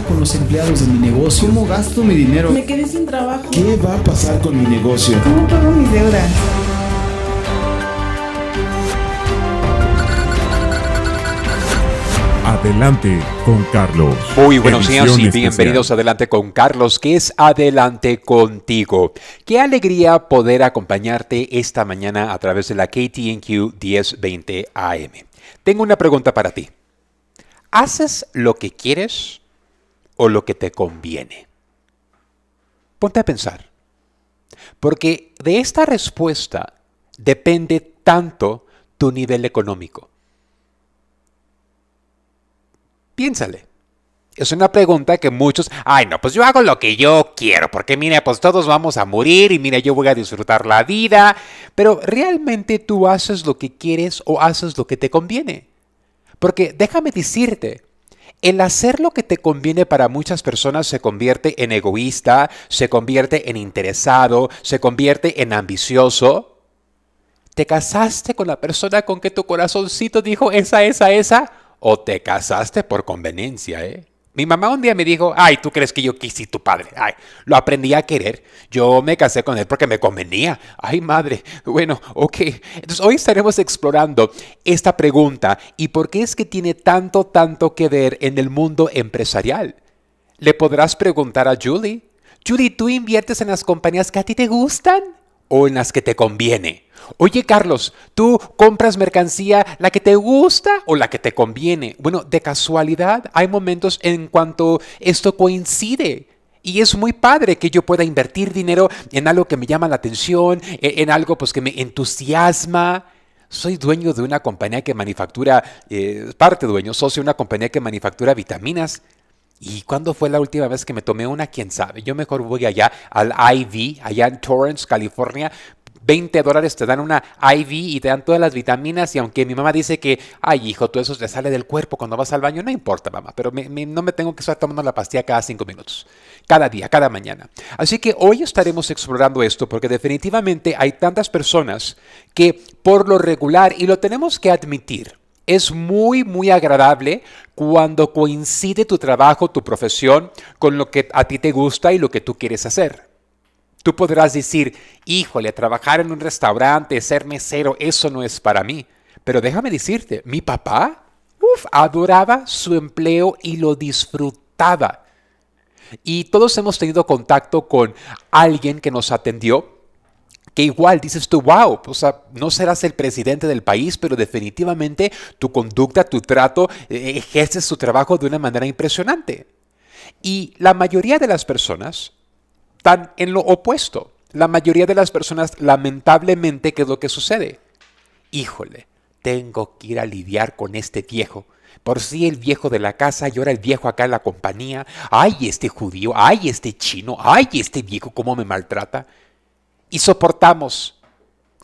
con los empleados de mi negocio? ¿Cómo gasto mi dinero? Me quedé sin trabajo. ¿Qué va a pasar con mi negocio? ¿Cómo pago mis deudas? Adelante con Carlos. Muy buenos días y bienvenidos a Adelante con Carlos, que es Adelante contigo. Qué alegría poder acompañarte esta mañana a través de la KTNQ 1020 AM. Tengo una pregunta para ti. ¿Haces lo que quieres o lo que te conviene? Ponte a pensar, porque de esta respuesta depende tanto tu nivel económico. Piénsale. Es una pregunta que muchos, ay no, pues yo hago lo que yo quiero, porque mira, pues todos vamos a morir y mira, yo voy a disfrutar la vida, pero realmente tú haces lo que quieres o haces lo que te conviene. Porque déjame decirte el hacer lo que te conviene para muchas personas se convierte en egoísta, se convierte en interesado, se convierte en ambicioso. ¿Te casaste con la persona con que tu corazoncito dijo esa, esa, esa? ¿O te casaste por conveniencia, eh? Mi mamá un día me dijo, ay, ¿tú crees que yo quise tu padre? Ay, lo aprendí a querer. Yo me casé con él porque me convenía. Ay, madre. Bueno, ok. Entonces hoy estaremos explorando esta pregunta y por qué es que tiene tanto, tanto que ver en el mundo empresarial. Le podrás preguntar a Julie. Julie, ¿tú inviertes en las compañías que a ti te gustan? o en las que te conviene. Oye Carlos, ¿tú compras mercancía la que te gusta o la que te conviene? Bueno, de casualidad hay momentos en cuanto esto coincide. Y es muy padre que yo pueda invertir dinero en algo que me llama la atención, e-, en, algo pues que me entusiasma. Soy dueño de una compañía que manufactura, eh, parte dueño, socio de una compañía que manufactura vitaminas. ¿Y cuándo fue la última vez que me tomé una? ¿Quién sabe? Yo mejor voy allá al IV, allá en Torrance, California. 20 dólares te dan una IV y te dan todas las vitaminas y aunque mi mamá dice que, ay hijo, todo eso te sale del cuerpo cuando vas al baño, no importa mamá, pero no me tengo que estar tomando la pastilla cada cinco minutos, cada día, cada mañana. Así que hoy estaremos explorando esto porque definitivamente hay tantas personas que por lo regular, y lo tenemos que admitir, es muy, muy agradable cuando coincide tu trabajo, tu profesión, con lo que a ti te gusta y lo que tú quieres hacer. Tú podrás decir, híjole, trabajar en un restaurante, ser mesero, eso no es para mí. Pero déjame decirte, mi papá uf, adoraba su empleo y lo disfrutaba. Y todos hemos tenido contacto con alguien que nos atendió que igual dices tú, wow, o no serás el presidente del país, pero definitivamente tu conducta, tu trato, eh, eh, ejerces tu trabajo de una manera impresionante. Y la mayoría de las personas están en lo opuesto. La mayoría de las personas, lamentablemente, que es lo que sucede? Híjole, tengo que ir a lidiar con este viejo. Por si el viejo de la casa y ahora el viejo acá en la compañía. Ay, este judío, ay, este chino, ay, este viejo, cómo me maltrata y soportamos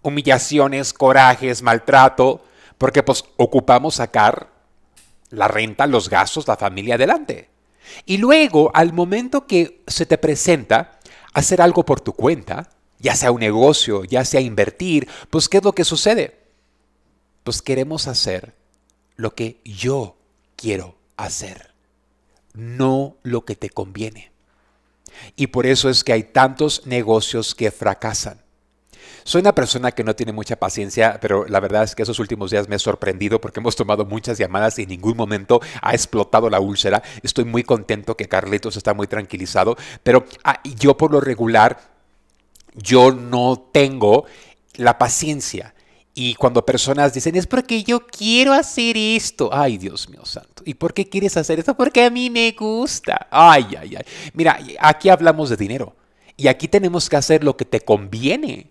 humillaciones, corajes, maltrato, porque pues ocupamos sacar la renta, los gastos, la familia adelante. Y luego, al momento que se te presenta hacer algo por tu cuenta, ya sea un negocio, ya sea invertir, pues ¿qué es lo que sucede? Pues queremos hacer lo que yo quiero hacer, no lo que te conviene. Y por eso es que hay tantos negocios que fracasan. Soy una persona que no tiene mucha paciencia, pero la verdad es que esos últimos días me he sorprendido porque hemos tomado muchas llamadas y en ningún momento ha explotado la úlcera. Estoy muy contento que Carlitos está muy tranquilizado, pero ah, yo por lo regular, yo no tengo la paciencia y cuando personas dicen, es porque yo quiero hacer esto. Ay, Dios mío santo. ¿Y por qué quieres hacer esto? Porque a mí me gusta. Ay, ay, ay. Mira, aquí hablamos de dinero. Y aquí tenemos que hacer lo que te conviene.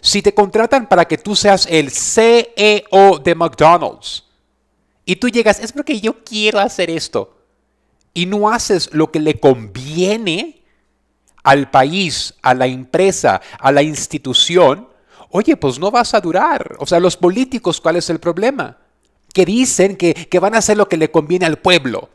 Si te contratan para que tú seas el CEO de McDonald's y tú llegas, es porque yo quiero hacer esto. Y no haces lo que le conviene al país, a la empresa, a la institución, Oye, pues no vas a durar. O sea, los políticos, ¿cuál es el problema? Que dicen que, que van a hacer lo que le conviene al pueblo.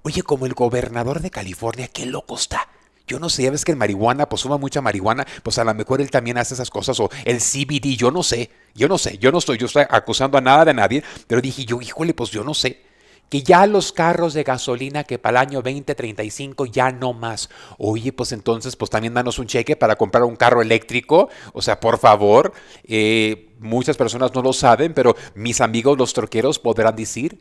Oye, como el gobernador de California, qué loco está. Yo no sé, ya ves que el marihuana, pues suma mucha marihuana, pues a lo mejor él también hace esas cosas, o el CBD, yo no sé, yo no sé, yo no estoy, yo estoy acusando a nada de nadie, pero dije yo, híjole, pues yo no sé que ya los carros de gasolina que para el año 2035 ya no más. Oye, pues entonces, pues también danos un cheque para comprar un carro eléctrico. O sea, por favor, eh, muchas personas no lo saben, pero mis amigos los troqueros podrán decir,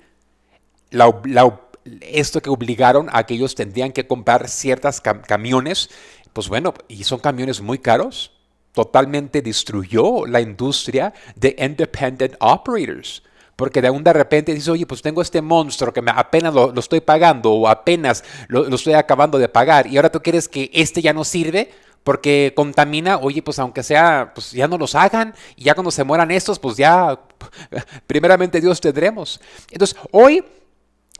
esto que obligaron a que ellos tendrían que comprar ciertas camiones, pues bueno, y son camiones muy caros, totalmente destruyó la industria de independent operators. Porque de aún de repente dices, oye, pues tengo este monstruo que apenas lo, estoy pagando o apenas lo, lo estoy acabando de pagar y ahora tú quieres que este ya no sirve porque contamina, oye, pues aunque sea, pues ya no los hagan, y ya cuando se mueran estos, pues ya, primeramente Dios tendremos. Entonces, hoy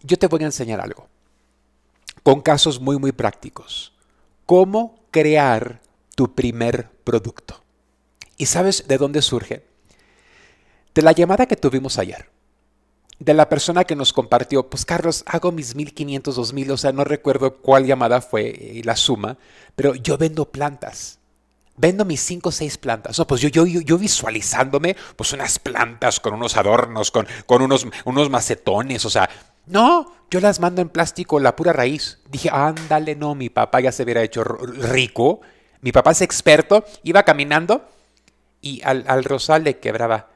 yo te voy a enseñar algo, con casos muy, muy prácticos, cómo crear tu primer producto. ¿Y sabes de dónde surge? de la llamada que tuvimos ayer, de la persona que nos compartió, pues Carlos, hago mis 1500, 2000, o sea, no recuerdo cuál llamada fue y eh, la suma, pero yo vendo plantas. Vendo mis 5 o 6 plantas. No, pues yo, yo, yo, visualizándome, pues unas plantas con unos adornos, con, con unos, unos macetones, o sea, no, yo las mando en plástico, la pura raíz. Dije, ándale, no, mi papá ya se hubiera hecho rico. Mi papá es experto, iba caminando y al, al rosal le quebraba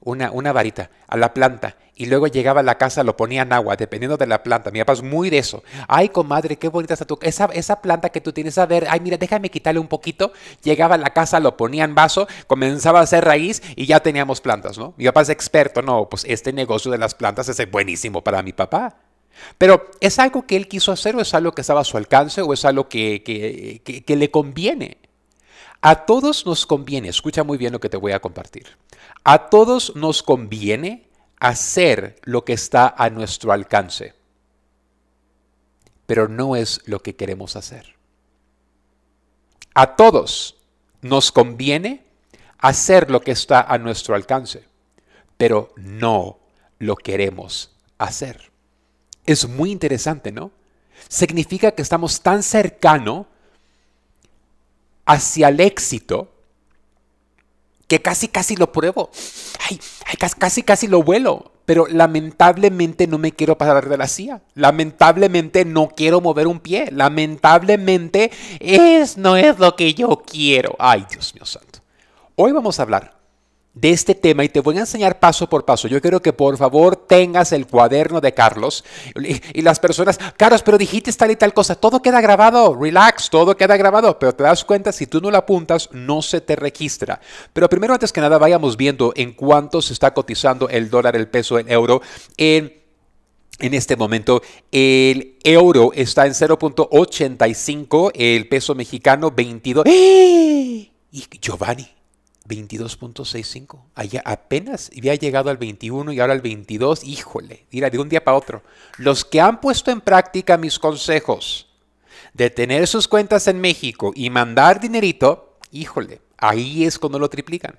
una, varita a la planta y luego llegaba a la casa, lo ponía en agua, dependiendo de la planta. Mi papá es muy de eso. Ay, comadre, qué bonita está tu... Esa, planta que tú tienes, a ver, ay, mira, déjame quitarle un poquito. Llegaba a la casa, lo ponía en vaso, comenzaba a hacer raíz y ya teníamos plantas, ¿no? Mi papá es experto, no, pues este negocio de las plantas es buenísimo para mi papá. Pero ¿es algo que él quiso hacer o es algo que estaba a su alcance o es algo que le conviene? A todos nos conviene, escucha muy bien lo que te voy a compartir, a todos nos conviene hacer lo que está a nuestro alcance, pero no es lo que queremos hacer. A todos nos conviene hacer lo que está a nuestro alcance, pero no lo queremos hacer. Es muy interesante, ¿no? Significa que estamos tan cercano hacia el éxito que casi casi lo pruebo. Ay, casi casi lo vuelo. Pero lamentablemente no me quiero pasar de la silla. Lamentablemente no quiero mover un pie. Lamentablemente es no es lo que yo quiero. Ay, Dios mío santo. Hoy vamos a hablar de este tema y te voy a enseñar paso por paso. Yo quiero que por favor tengas el cuaderno de Carlos y, las personas, Carlos, pero dijiste tal y tal cosa, todo queda grabado, relax, todo queda grabado, pero te das cuenta, si tú no lo apuntas, no se te registra. Pero primero, antes que nada, vayamos viendo en cuánto se está cotizando el dólar, el peso, el euro en... En este momento el euro está en 0.85, el peso mexicano 22. ¡Eh! Y Giovanni, 22.65. Allá apenas había llegado al 21 y ahora al 22. Híjole, mira, de un día para otro. Los que han puesto en práctica mis consejos de tener sus cuentas en México y mandar dinerito, híjole, ahí es cuando lo triplican.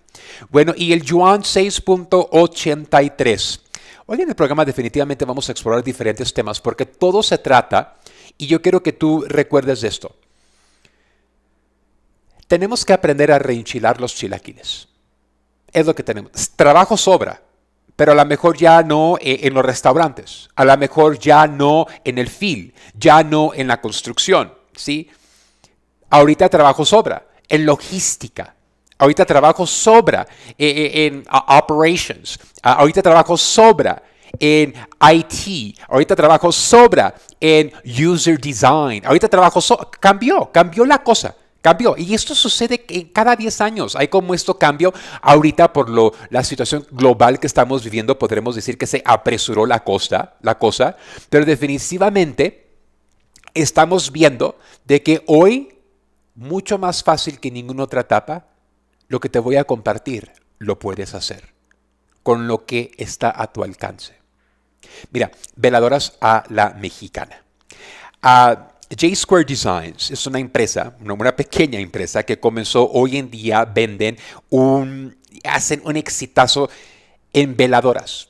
Bueno, y el yuan 6.83. Hoy en el programa definitivamente vamos a explorar diferentes temas porque todo se trata, y yo quiero que tú recuerdes esto. Tenemos que aprender a reinchilar los chilaquiles. Es lo que tenemos. Trabajo sobra, pero a lo mejor ya no eh, en los restaurantes, a lo mejor ya no en el fil, ya no en la construcción, ¿sí? Ahorita trabajo sobra en logística, ahorita trabajo sobra eh, eh, en, operations, ahorita trabajo sobra en IT, ahorita trabajo sobra en user design, ahorita trabajo sobra, cambió, cambió la cosa. Cambio. Y esto sucede cada 10 años. Hay como esto cambio. Ahorita, por lo, la situación global que estamos viviendo, podremos decir que se apresuró la, costa, la cosa. Pero definitivamente estamos viendo de que hoy, mucho más fácil que ninguna otra etapa, lo que te voy a compartir lo puedes hacer con lo que está a tu alcance. Mira, veladoras a la mexicana. A... J Square Designs es una empresa, una pequeña empresa que comenzó hoy en día, venden un, hacen un exitazo en veladoras.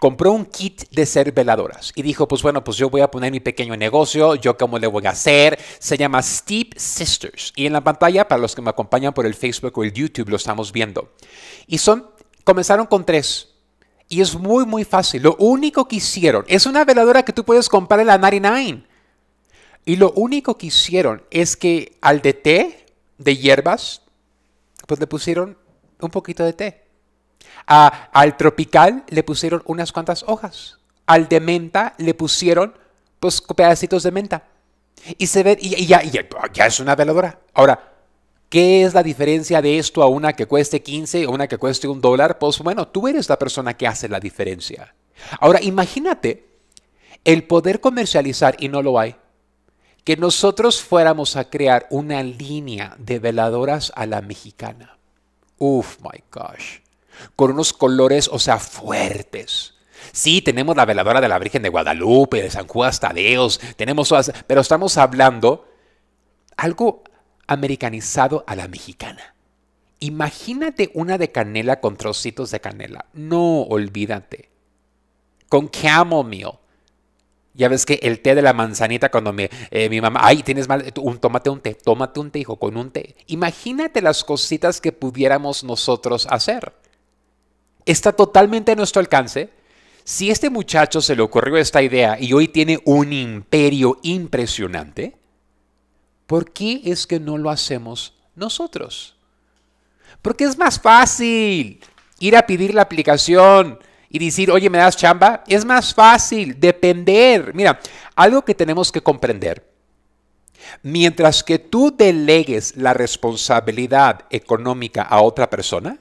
Compró un kit de ser veladoras y dijo, pues bueno, pues yo voy a poner mi pequeño negocio, yo cómo le voy a hacer. Se llama Steep Sisters y en la pantalla, para los que me acompañan por el Facebook o el YouTube, lo estamos viendo. Y son, comenzaron con tres. Y es muy, muy fácil. Lo único que hicieron es una veladora que tú puedes comprar en la 99 y lo único que hicieron es que al de té, de hierbas, pues le pusieron un poquito de té. al tropical le pusieron unas cuantas hojas. Al de menta le pusieron pues pedacitos de menta. Y se ve, y, ya, es una veladora. Ahora, ¿qué es la diferencia de esto a una que cueste 15 o una que cueste un dólar? Pues bueno, tú eres la persona que hace la diferencia. Ahora, imagínate el poder comercializar y no lo hay que nosotros fuéramos a crear una línea de veladoras a la mexicana. Uf, my gosh. Con unos colores, o sea, fuertes. Sí, tenemos la veladora de la Virgen de Guadalupe, de San Juan Tadeos, tenemos pero estamos hablando algo americanizado a la mexicana. Imagínate una de canela con trocitos de canela. No, olvídate. Con mío. Ya ves que el té de la manzanita cuando mi, eh, mi mamá, ay, tienes mal, un, tómate un té, tómate un té, hijo, con un té. Imagínate las cositas que pudiéramos nosotros hacer. Está totalmente a nuestro alcance. Si este muchacho se le ocurrió esta idea y hoy tiene un imperio impresionante, ¿por qué es que no lo hacemos nosotros? Porque es más fácil ir a pedir la aplicación, y decir, oye, ¿me das chamba? Es más fácil depender. Mira, algo que tenemos que comprender. Mientras que tú delegues la responsabilidad económica a otra persona,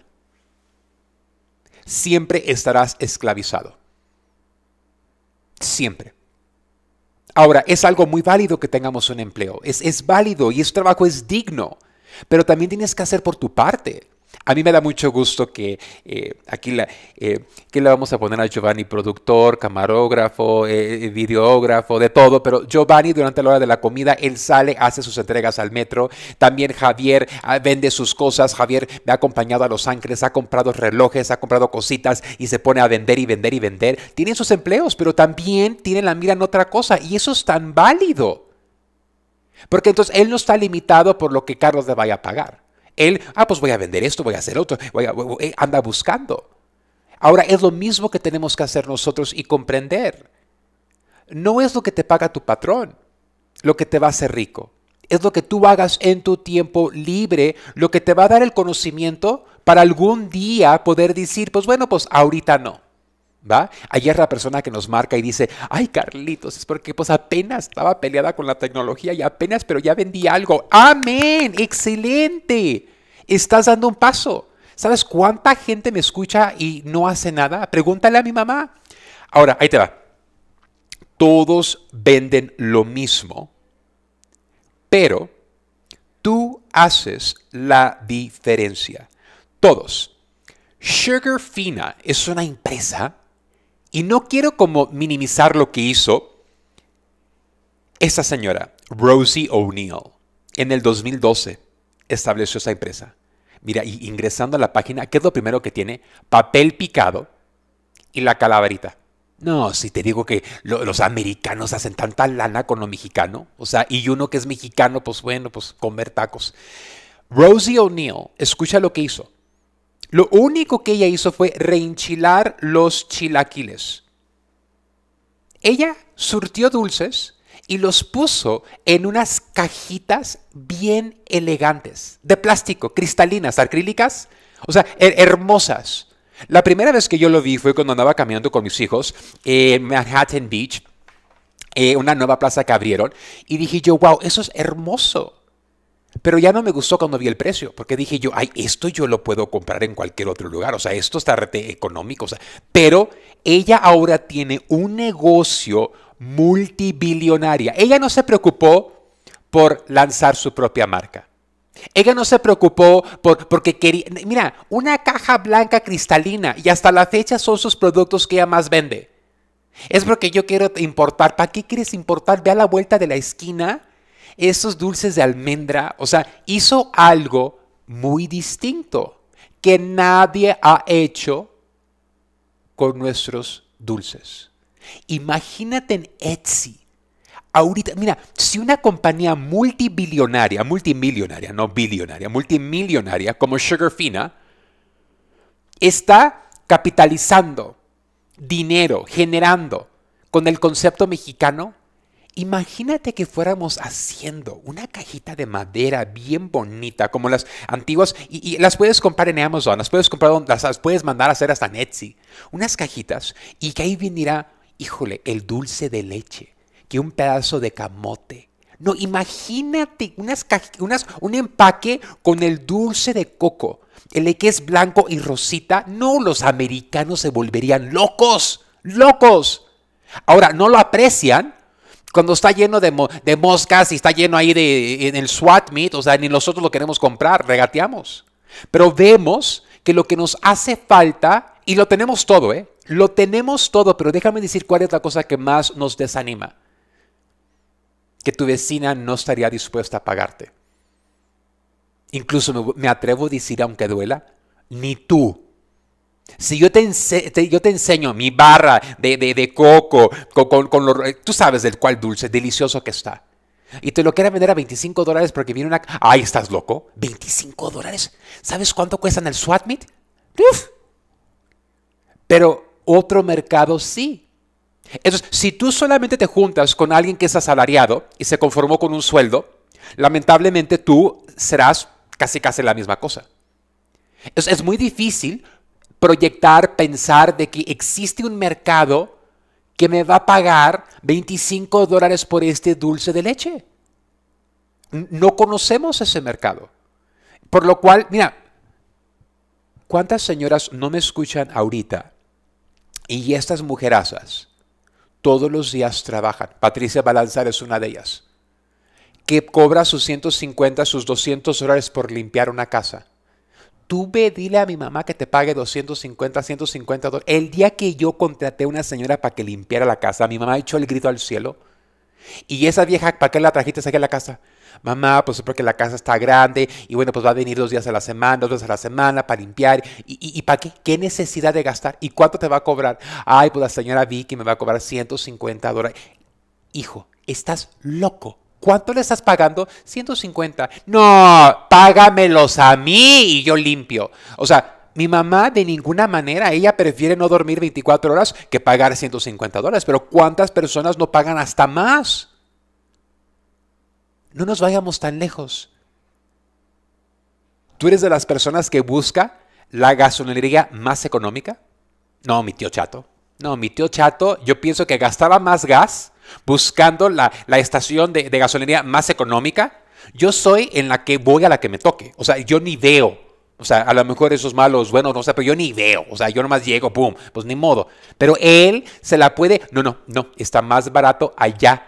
siempre estarás esclavizado. Siempre. Ahora, es algo muy válido que tengamos un empleo. Es, válido y ese trabajo es digno. Pero también tienes que hacer por tu parte. A mí me da mucho gusto que eh, aquí la, eh, que le vamos a poner a Giovanni productor, camarógrafo, eh, videógrafo, de todo, pero Giovanni durante la hora de la comida, él sale, hace sus entregas al metro. También Javier ah, vende sus cosas. Javier me ha acompañado a Los Ángeles, ha comprado relojes, ha comprado cositas y se pone a vender y vender y vender. Tienen sus empleos, pero también tienen la mira en otra cosa y eso es tan válido. Porque entonces él no está limitado por lo que Carlos le vaya a pagar. Él, ah, pues voy a vender esto, voy a hacer otro, voy a, eh, anda buscando. Ahora es lo mismo que tenemos que hacer nosotros y comprender. No es lo que te paga tu patrón lo que te va a hacer rico. Es lo que tú hagas en tu tiempo libre, lo que te va a dar el conocimiento para algún día poder decir, pues bueno, pues ahorita no. ¿Va? Ayer la persona que nos marca y dice, ay Carlitos, es porque pues apenas estaba peleada con la tecnología y apenas, pero ya vendí algo. Amén, excelente. Estás dando un paso. ¿Sabes cuánta gente me escucha y no hace nada? Pregúntale a mi mamá. Ahora, ahí te va. Todos venden lo mismo, pero tú haces la diferencia. Todos. Sugar Fina es una empresa y no quiero como minimizar lo que hizo esa señora, Rosie O'Neill, en el 2012 estableció esa empresa. Mira, y ingresando a la página, ¿qué es lo primero que tiene? Papel picado y la calaverita. No, si te digo que los americanos hacen tanta lana con lo mexicano, o sea, y uno que es mexicano, pues bueno, pues comer tacos. Rosie O'Neill, escucha lo que hizo. Lo único que ella hizo fue reinchilar los chilaquiles. Ella surtió dulces y los puso en unas cajitas bien elegantes, de plástico, cristalinas, acrílicas, o sea, hermosas. La primera vez que yo lo vi fue cuando andaba caminando con mis hijos en Manhattan Beach, eh, una nueva plaza que abrieron, y dije yo, wow, eso es hermoso. Pero ya no me gustó cuando vi el precio, porque dije yo, ay, esto yo lo puedo comprar en cualquier otro lugar, o sea, esto está rete económico, pero ella ahora tiene un negocio multibillonario Ella no se preocupó por lanzar su propia marca. Ella no se preocupó por, porque quería, mira, una caja blanca cristalina y hasta la fecha son sus productos que ella más vende. Es porque yo quiero importar. ¿Para qué quieres importar? Ve a la vuelta de la esquina esos dulces de almendra, o sea, hizo algo muy distinto que nadie ha hecho con nuestros dulces. Imagínate en Etsy. Ahorita, mira, si una compañía multibillonaria, multimillonaria, no billonaria, multimillonaria como Sugarfina está capitalizando dinero, generando con el concepto mexicano, Imagínate que fuéramos haciendo una cajita de madera bien bonita, como las antiguas, y, las puedes comprar en Amazon, las puedes comprar, las, puedes mandar a hacer hasta en Etsy. Unas cajitas, y que ahí viniera, híjole, el dulce de leche, que un pedazo de camote. No, imagínate unas, unas un empaque con el dulce de coco, el que es blanco y rosita. No, los americanos se volverían locos, locos. Ahora, no lo aprecian cuando está lleno de, moscas y está lleno ahí de, en el SWAT Meat, o sea, ni nosotros lo queremos comprar, regateamos. Pero vemos que lo que nos hace falta, y lo tenemos todo, ¿eh? Lo tenemos todo, pero déjame decir cuál es la cosa que más nos desanima. Que tu vecina no estaría dispuesta a pagarte. Incluso me, me atrevo a decir, aunque duela, ni tú si yo te, enseño mi barra de, coco, con, tú sabes del cual dulce, delicioso que está. Y te lo quiera vender a 25 dólares porque viene una... ¡Ay, estás loco! ¿25 dólares? ¿Sabes cuánto cuestan el SWAT Pero otro mercado sí. Entonces, si tú solamente te juntas con alguien que es asalariado y se conformó con un sueldo, lamentablemente tú serás casi casi la misma cosa. es muy difícil proyectar, pensar de que existe un mercado que me va a pagar 25 dólares por este dulce de leche. No conocemos ese mercado. Por lo cual, mira, ¿cuántas señoras no me escuchan ahorita? Y estas mujerazas todos los días trabajan. Patricia Balanzar es una de ellas, que cobra sus 150, sus 200 dólares por limpiar una casa tuve, dile a mi mamá que te pague 250, 150 dólares. El día que yo contraté a una señora para que limpiara la casa, mi mamá echó el grito al cielo. Y esa vieja, ¿para qué la trajiste aquí a la casa? Mamá, pues porque la casa está grande y bueno, pues va a venir dos días a la semana, dos días a la semana para limpiar. ¿Y, y para qué? ¿Qué necesidad de gastar? ¿Y cuánto te va a cobrar? Ay, pues la señora Vicky me va a cobrar 150 dólares. Hijo, estás loco. ¿Cuánto le estás pagando? 150. No, págamelos a mí y yo limpio. O sea, mi mamá de ninguna manera, ella prefiere no dormir 24 horas que pagar 150 dólares, pero ¿cuántas personas no pagan hasta más? No nos vayamos tan lejos. ¿Tú eres de las personas que busca la gasolinería más económica? No, mi tío chato. No, mi tío chato, yo pienso que gastaba más gas buscando la, estación de, gasolinera más económica, yo soy en la que voy a la que me toque. O sea, yo ni veo. O sea, a lo mejor esos malos, bueno, no sé, pero yo ni veo. O sea, yo nomás llego, boom, pues ni modo. Pero él se la puede, no, no, no, está más barato allá.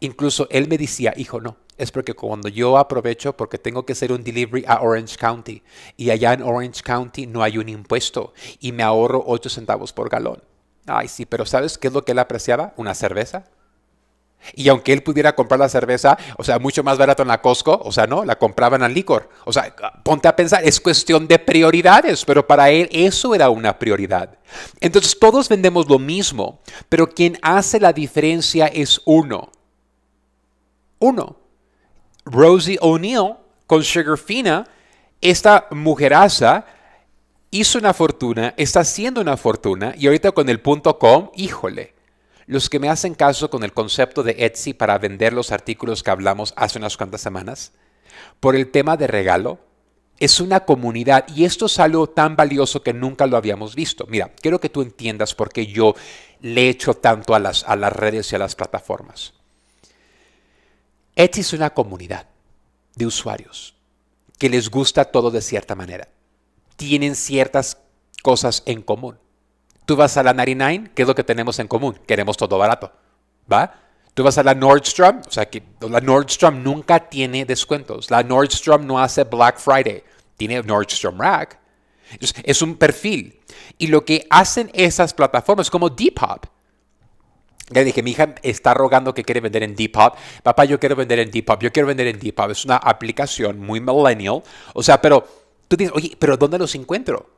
Incluso él me decía, hijo, no, es porque cuando yo aprovecho, porque tengo que hacer un delivery a Orange County, y allá en Orange County no hay un impuesto, y me ahorro 8 centavos por galón. Ay, sí, pero ¿sabes qué es lo que él apreciaba? Una cerveza. Y aunque él pudiera comprar la cerveza, o sea, mucho más barato en la Costco, o sea, no, la compraban al licor. O sea, ponte a pensar, es cuestión de prioridades, pero para él eso era una prioridad. Entonces todos vendemos lo mismo, pero quien hace la diferencia es uno. Uno. Rosie O'Neill con Sugarfina, esta mujeraza, hizo una fortuna, está haciendo una fortuna y ahorita con el punto com, híjole. Los que me hacen caso con el concepto de Etsy para vender los artículos que hablamos hace unas cuantas semanas, por el tema de regalo, es una comunidad y esto es algo tan valioso que nunca lo habíamos visto. Mira, quiero que tú entiendas por qué yo le echo tanto a las, a las redes y a las plataformas. Etsy es una comunidad de usuarios que les gusta todo de cierta manera tienen ciertas cosas en común. Tú vas a la 99, ¿qué es lo que tenemos en común? Queremos todo barato, ¿va? Tú vas a la Nordstrom, o sea que la Nordstrom nunca tiene descuentos. La Nordstrom no hace Black Friday, tiene Nordstrom Rack. es un perfil. Y lo que hacen esas plataformas como Depop, ya dije, mi hija está rogando que quiere vender en Depop. Papá, yo quiero vender en Depop, yo quiero vender en Depop. Es una aplicación muy millennial. O sea, pero Tú dices, oye, pero ¿dónde los encuentro?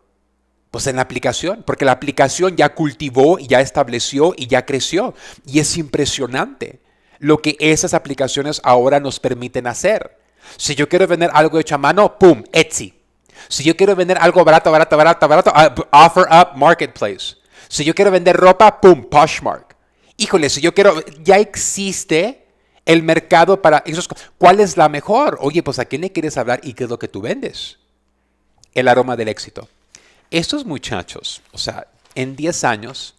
Pues en la aplicación, porque la aplicación ya cultivó ya estableció y ya creció. Y es impresionante lo que esas aplicaciones ahora nos permiten hacer. Si yo quiero vender algo hecho a mano, ¡pum! Etsy. Si yo quiero vender algo barato, barato, barato, barato, ah, Offer Up Marketplace. Si yo quiero vender ropa, ¡pum! Poshmark. Híjole, si yo quiero, ya existe el mercado para esos. ¿Cuál es la mejor? Oye, pues a quién le quieres hablar y qué es lo que tú vendes el aroma del éxito. Estos muchachos, o sea, en 10 años,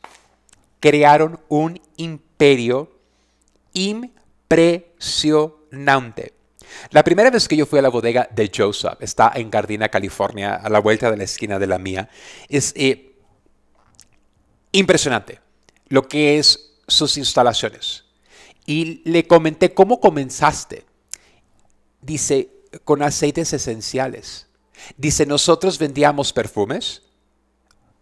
crearon un imperio impresionante. La primera vez que yo fui a la bodega de Joseph, está en Gardina, California, a la vuelta de la esquina de la mía, es eh, impresionante lo que es sus instalaciones. Y le comenté cómo comenzaste. Dice, con aceites esenciales. Dice, nosotros vendíamos perfumes,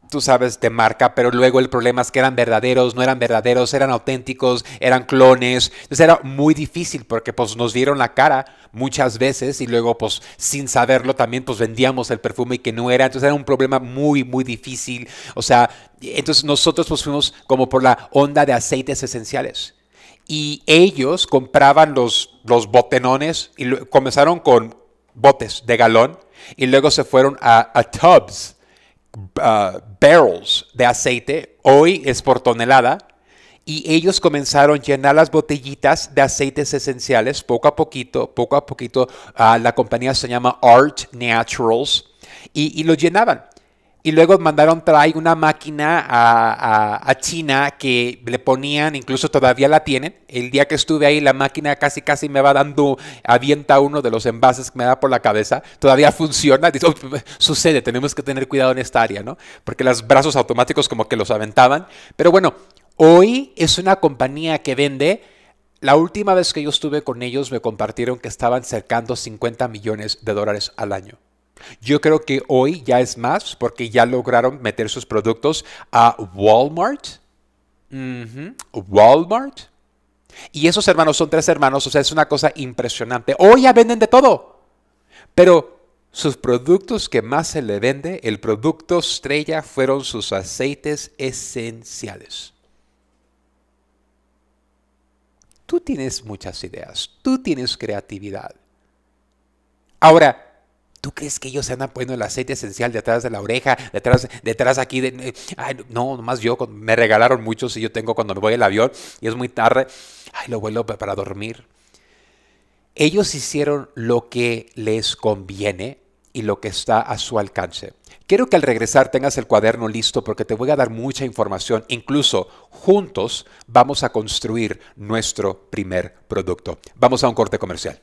tú sabes, de marca, pero luego el problema es que eran verdaderos, no eran verdaderos, eran auténticos, eran clones. Entonces era muy difícil porque pues nos dieron la cara muchas veces y luego pues sin saberlo también pues vendíamos el perfume y que no era. Entonces era un problema muy, muy difícil. O sea, entonces nosotros pues fuimos como por la onda de aceites esenciales y ellos compraban los, los botenones y comenzaron con botes de galón, y luego se fueron a, tubs, uh, barrels de aceite, hoy es por tonelada, y ellos comenzaron a llenar las botellitas de aceites esenciales poco a poquito, poco a poquito. Ah, la compañía se llama Art Naturals y, y lo llenaban. Y luego mandaron trae una máquina a, China que le ponían, incluso todavía la tienen. El día que estuve ahí, la máquina casi casi me va dando, avienta uno de los envases que me da por la cabeza. Todavía funciona. Dice, pues, sucede, tenemos que tener cuidado en esta área, ¿no? Porque los brazos automáticos como que los aventaban. Pero bueno, hoy es una compañía que vende la última vez que yo estuve con ellos me compartieron que estaban cercando 50 millones de dólares al año. Yo creo que hoy ya es más porque ya lograron meter sus productos a Walmart. Walmart. Y esos hermanos son tres hermanos, o sea, es una cosa impresionante. Hoy ya venden de todo. Pero sus productos que más se le vende, el producto estrella, fueron sus aceites esenciales. Tú tienes muchas ideas, tú tienes creatividad. Ahora, ¿Tú crees que ellos se andan poniendo el aceite esencial detrás de la oreja, detrás, detrás aquí? De, eh, ay, no, nomás yo, me regalaron muchos y yo tengo cuando me voy al avión y es muy tarde. Ay, lo vuelo para dormir. Ellos hicieron lo que les conviene y lo que está a su alcance. Quiero que al regresar tengas el cuaderno listo porque te voy a dar mucha información. Incluso juntos vamos a construir nuestro primer producto. Vamos a un corte comercial.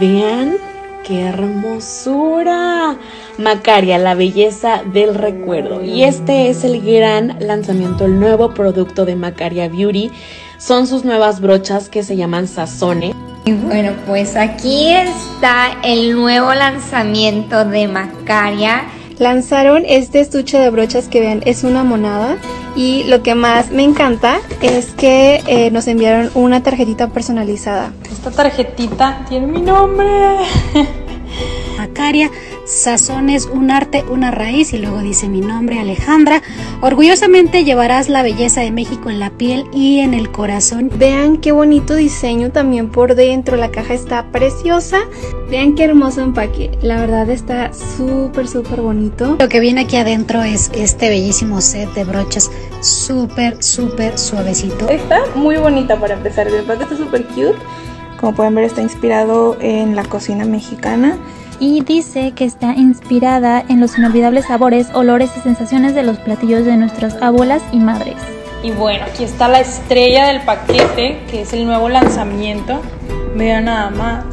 Vean qué hermosura. Macaria, la belleza del recuerdo. Y este es el gran lanzamiento, el nuevo producto de Macaria Beauty. Son sus nuevas brochas que se llaman Sazone. Y bueno, pues aquí está el nuevo lanzamiento de Macaria Lanzaron este estuche de brochas que ven, es una monada. Y lo que más me encanta es que eh, nos enviaron una tarjetita personalizada. Esta tarjetita tiene mi nombre. sazón sazones, un arte, una raíz y luego dice mi nombre Alejandra. Orgullosamente llevarás la belleza de México en la piel y en el corazón. Vean qué bonito diseño también por dentro, la caja está preciosa. Vean qué hermoso empaque, la verdad está súper súper bonito. Lo que viene aquí adentro es este bellísimo set de brochas, súper súper suavecito. Está muy bonita para empezar, el empaque está súper cute. Como pueden ver está inspirado en la cocina mexicana y dice que está inspirada en los inolvidables sabores, olores y sensaciones de los platillos de nuestras abuelas y madres. Y bueno, aquí está la estrella del paquete, que es el nuevo lanzamiento. Vean nada más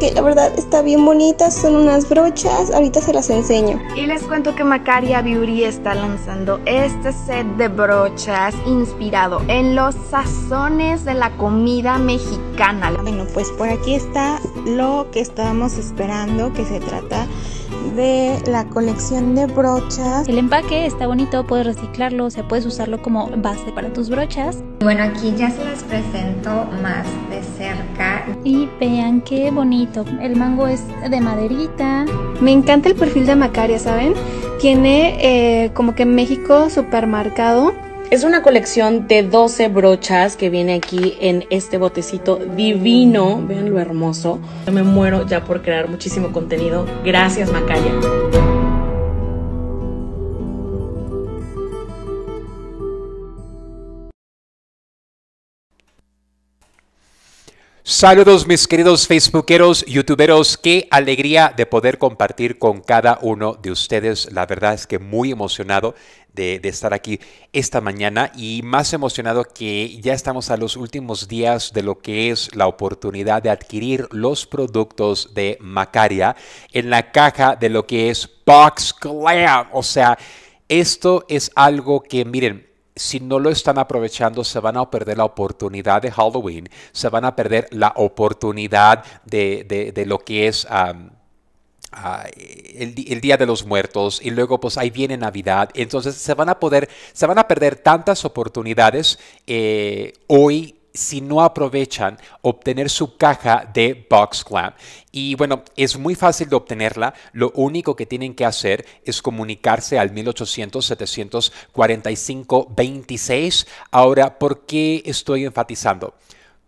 que la verdad está bien bonita, son unas brochas, ahorita se las enseño. Y les cuento que Macaria Beauty está lanzando este set de brochas inspirado en los sazones de la comida mexicana. Bueno, pues por aquí está lo que estábamos esperando, que se trata de la colección de brochas. El empaque está bonito, puedes reciclarlo, o sea, puedes usarlo como base para tus brochas. Bueno, aquí ya se las presento más de cerca. Y vean qué bonito, el mango es de maderita. Me encanta el perfil de Macaria, ¿saben? Tiene eh, como que México supermercado es una colección de 12 brochas que viene aquí en este botecito divino. Vean lo hermoso. Yo me muero ya por crear muchísimo contenido. Gracias, Macaya. Saludos mis queridos facebookeros, youtuberos, qué alegría de poder compartir con cada uno de ustedes. La verdad es que muy emocionado de, estar aquí esta mañana y más emocionado que ya estamos a los últimos días de lo que es la oportunidad de adquirir los productos de Macaria en la caja de lo que es Box Glam. O sea, esto es algo que, miren, si no lo están aprovechando, se van a perder la oportunidad de Halloween, se van a perder la oportunidad de, de, lo que es Ah, el, Día de los Muertos y luego pues ahí viene Navidad. Entonces se van a poder, se van a perder tantas oportunidades eh, hoy si no aprovechan obtener su caja de Box Clam. Y bueno, es muy fácil de obtenerla. Lo único que tienen que hacer es comunicarse al 1800-745-26. Ahora, ¿por qué estoy enfatizando?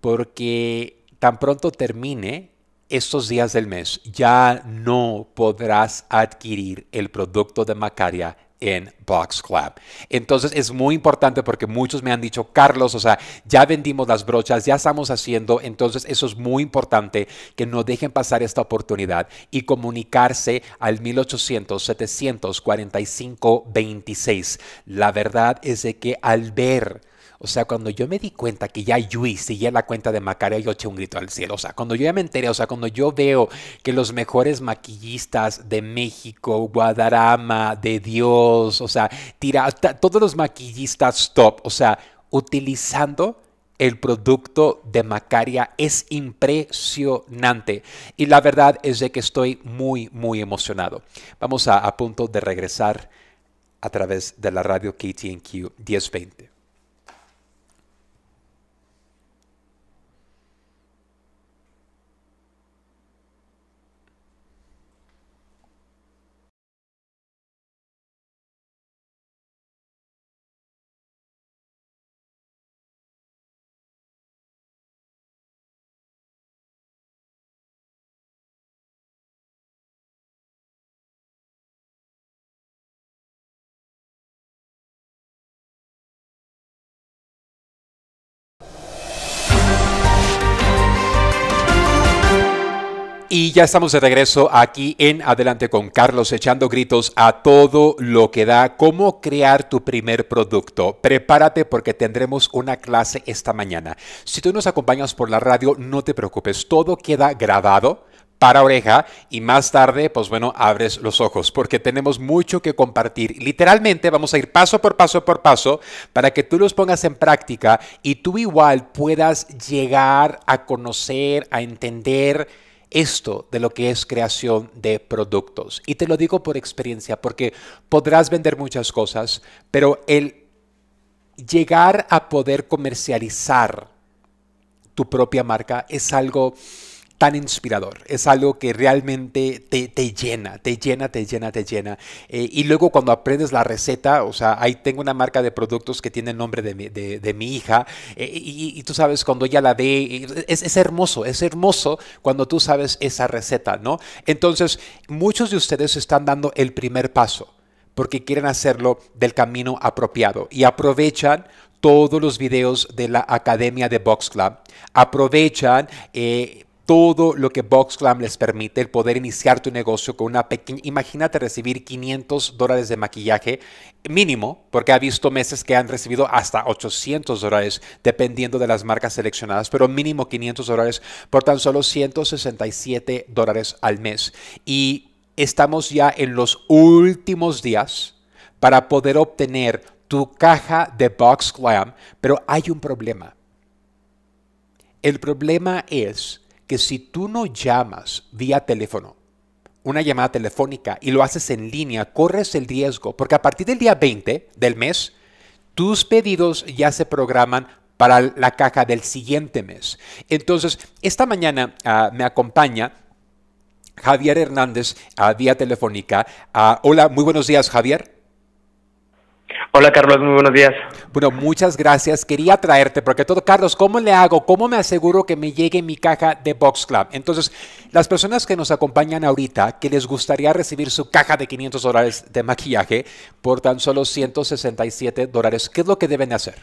Porque tan pronto termine estos días del mes ya no podrás adquirir el producto de Macaria en Box Club. Entonces es muy importante porque muchos me han dicho, Carlos, o sea, ya vendimos las brochas, ya estamos haciendo, entonces eso es muy importante que no dejen pasar esta oportunidad y comunicarse al 1800-745-26. La verdad es de que al ver o sea, cuando yo me di cuenta que ya Yui ya la cuenta de Macaria, yo eché un grito al cielo. O sea, cuando yo ya me enteré, o sea, cuando yo veo que los mejores maquillistas de México, Guadarama, de Dios, o sea, tira, todos los maquillistas top, o sea, utilizando el producto de Macaria es impresionante y la verdad es de que estoy muy muy emocionado. Vamos a, a punto de regresar a través de la radio KTNQ 1020. y ya estamos de regreso aquí en Adelante con Carlos, echando gritos a todo lo que da. ¿Cómo crear tu primer producto? Prepárate porque tendremos una clase esta mañana. Si tú nos acompañas por la radio, no te preocupes, todo queda grabado para oreja y más tarde, pues bueno, abres los ojos porque tenemos mucho que compartir. Literalmente vamos a ir paso por paso por paso para que tú los pongas en práctica y tú igual puedas llegar a conocer, a entender esto de lo que es creación de productos. Y te lo digo por experiencia, porque podrás vender muchas cosas, pero el llegar a poder comercializar tu propia marca es algo tan inspirador. Es algo que realmente te, llena, te llena, te llena, te llena. Eh, y luego cuando aprendes la receta, o sea, ahí tengo una marca de productos que tiene el nombre de mi, hija. Eh, y, tú sabes, cuando ella la ve, eh, es, hermoso, es hermoso cuando tú sabes esa receta, ¿no? Entonces, muchos de ustedes están dando el primer paso porque quieren hacerlo del camino apropiado y aprovechan todos los videos de la Academia de Box Club, aprovechan todo lo que Boxclam les permite, el poder iniciar tu negocio con una pequeña... Imagínate recibir 500 dólares de maquillaje mínimo, porque ha visto meses que han recibido hasta 800 dólares, dependiendo de las marcas seleccionadas, pero mínimo 500 dólares por tan solo 167 dólares al mes. Y estamos ya en los últimos días para poder obtener tu caja de Boxclam, pero hay un problema. El problema es que si tú no llamas vía teléfono, una llamada telefónica y lo haces en línea, corres el riesgo, porque a partir del día 20 del mes, tus pedidos ya se programan para la caja del siguiente mes. Entonces, esta mañana ah, me acompaña Javier Hernández a ah, vía telefónica. Ah, hola, muy buenos días, Javier. Hola Carlos, muy buenos días. Bueno, muchas gracias. Quería traerte, porque todo, Carlos, ¿cómo le hago? ¿Cómo me aseguro que me llegue mi caja de Box Club? Entonces, las personas que nos acompañan ahorita, que les gustaría recibir su caja de 500 dólares de maquillaje por tan solo 167 dólares, ¿qué es lo que deben hacer?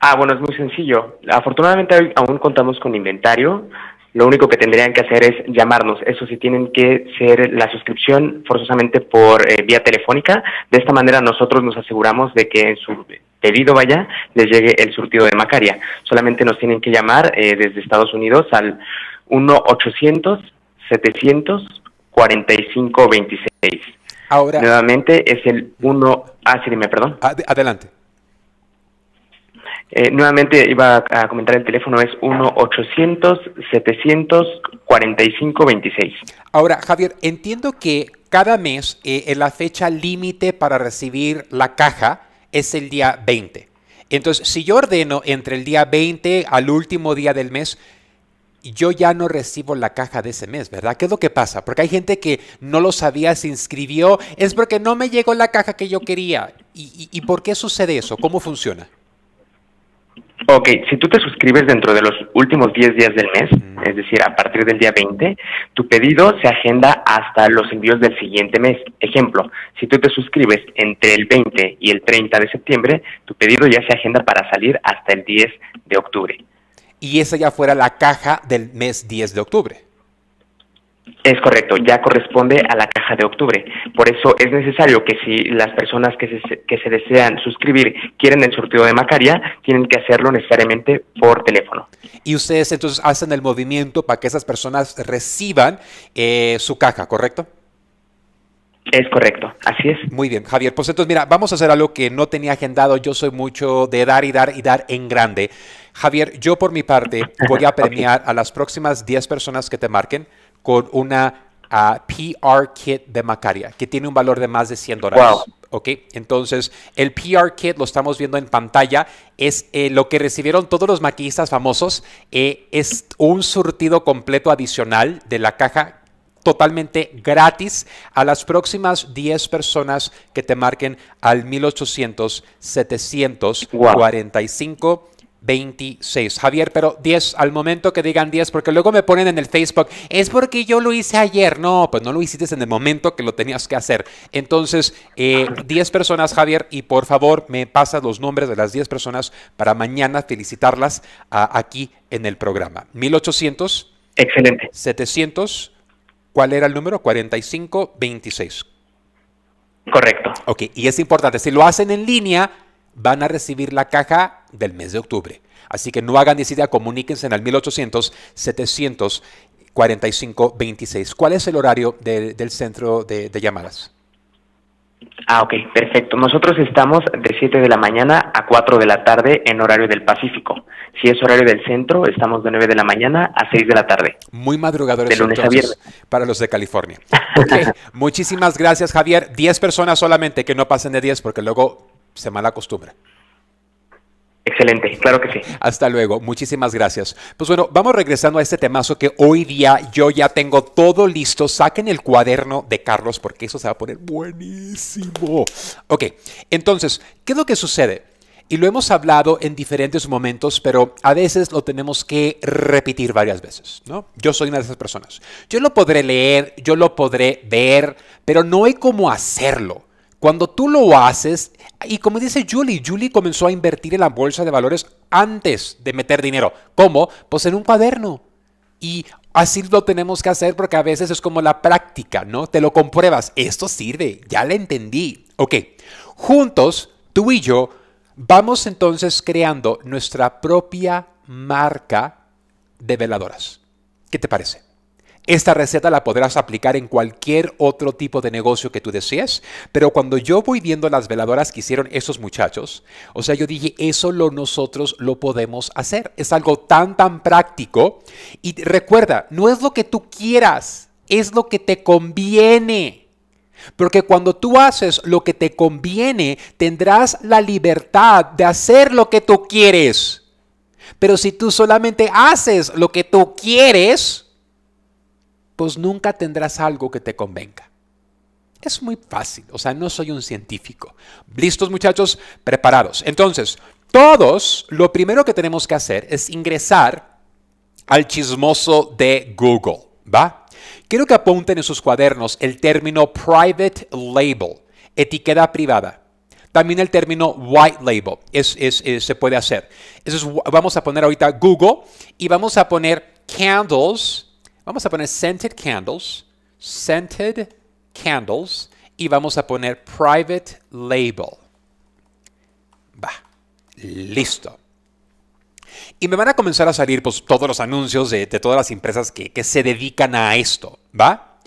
Ah, bueno, es muy sencillo. Afortunadamente aún contamos con inventario lo único que tendrían que hacer es llamarnos. Eso sí, tienen que ser la suscripción forzosamente por eh, vía telefónica. De esta manera nosotros nos aseguramos de que en su pedido vaya les llegue el surtido de Macaria. Solamente nos tienen que llamar eh, desde Estados Unidos al 1-800-745-26. Ahora. Nuevamente es el 1... Ah, sí, dime, perdón. adelante. Eh, nuevamente iba a comentar el teléfono, es 1-800-745-26. Ahora, Javier, entiendo que cada mes eh, la fecha límite para recibir la caja es el día 20. Entonces, si yo ordeno entre el día 20 al último día del mes, yo ya no recibo la caja de ese mes, ¿verdad? ¿Qué es lo que pasa? Porque hay gente que no lo sabía, se inscribió, es porque no me llegó la caja que yo quería. ¿Y, y por qué sucede eso? ¿Cómo funciona? Ok, si tú te suscribes dentro de los últimos 10 días del mes, es decir, a partir del día 20, tu pedido se agenda hasta los envíos del siguiente mes. Ejemplo, si tú te suscribes entre el 20 y el 30 de septiembre, tu pedido ya se agenda para salir hasta el 10 de octubre. Y esa ya fuera la caja del mes 10 de octubre. Es correcto, ya corresponde a la caja de octubre. Por eso es necesario que si las personas que se, que se desean suscribir quieren el surtido de Macaria, tienen que hacerlo necesariamente por teléfono. Y ustedes entonces hacen el movimiento para que esas personas reciban eh, su caja, ¿correcto? Es correcto, así es. Muy bien, Javier. Pues entonces, mira, vamos a hacer algo que no tenía agendado. Yo soy mucho de dar y dar y dar en grande. Javier, yo por mi parte voy a premiar a las próximas 10 personas que te marquen con una ah, PR kit de Macaria, que tiene un valor de más de 100 dólares. ¿ok? Entonces, el PR Kit, lo estamos viendo en pantalla, es eh, lo que recibieron todos los maquillistas famosos. Eh, es un surtido completo adicional de la caja totalmente gratis a las próximas 10 personas que te marquen al 1800 745 26. Javier, pero 10, al momento que digan 10, porque luego me ponen en el Facebook, es porque yo lo hice ayer. No, pues no lo hiciste en el momento que lo tenías que hacer. Entonces, 10 eh, personas, Javier, y por favor me pasas los nombres de las 10 personas para mañana felicitarlas ah, aquí en el programa. 1800. Excelente. 700. ¿Cuál era el número? 4526. Correcto. Ok, y es importante, si lo hacen en línea, van a recibir la caja del mes de octubre. Así que no hagan idea, comuníquense en el 1800 745 26. ¿Cuál es el horario del centro de, llamadas? Ah, ok, perfecto. Nosotros estamos de 7 de la mañana a 4 de la tarde en horario del Pacífico. Si es horario del centro, estamos de 9 de la mañana a 6 de la tarde. Muy madrugadores de lunes para los de California. Okay. Muchísimas gracias, Javier. 10 personas solamente, que no pasen de 10 porque luego se mala costumbre. Excelente, claro que sí. Hasta luego, muchísimas gracias. Pues bueno, vamos regresando a este temazo que hoy día yo ya tengo todo listo. Saquen el cuaderno de Carlos porque eso se va a poner buenísimo. Ok, entonces, ¿qué es lo que sucede? Y lo hemos hablado en diferentes momentos, pero a veces lo tenemos que repetir varias veces, ¿no? Yo soy una de esas personas. Yo lo podré leer, yo lo podré ver, pero no hay cómo hacerlo. Cuando tú lo haces, y como dice Julie, Julie comenzó a invertir en la bolsa de valores antes de meter dinero. ¿Cómo? Pues en un cuaderno. Y así lo tenemos que hacer porque a veces es como la práctica, ¿no? Te lo compruebas. Esto sirve, ya le entendí. Ok, juntos, tú y yo, vamos entonces creando nuestra propia marca de veladoras. ¿Qué te parece? Esta receta la podrás aplicar en cualquier otro tipo de negocio que tú desees, pero cuando yo voy viendo las veladoras que hicieron esos muchachos, o sea, yo dije, eso lo nosotros lo podemos hacer. Es algo tan, tan práctico. Y recuerda, no es lo que tú quieras, es lo que te conviene. Porque cuando tú haces lo que te conviene, tendrás la libertad de hacer lo que tú quieres. Pero si tú solamente haces lo que tú quieres, pues nunca tendrás algo que te convenga. Es muy fácil, o sea, no soy un científico. Listos muchachos, preparados. Entonces, todos lo primero que tenemos que hacer es ingresar al chismoso de Google, ¿va? Quiero que apunten en sus cuadernos el término private label, etiqueta privada. También el término white label eh, se puede hacer. vamos a poner ahorita Google y vamos a poner candles Vamos a poner scented candles, scented candles y vamos a poner private label. Va, listo. Y me van a comenzar a salir pues, todos los anuncios de, todas las empresas que, se dedican a esto, ¿va?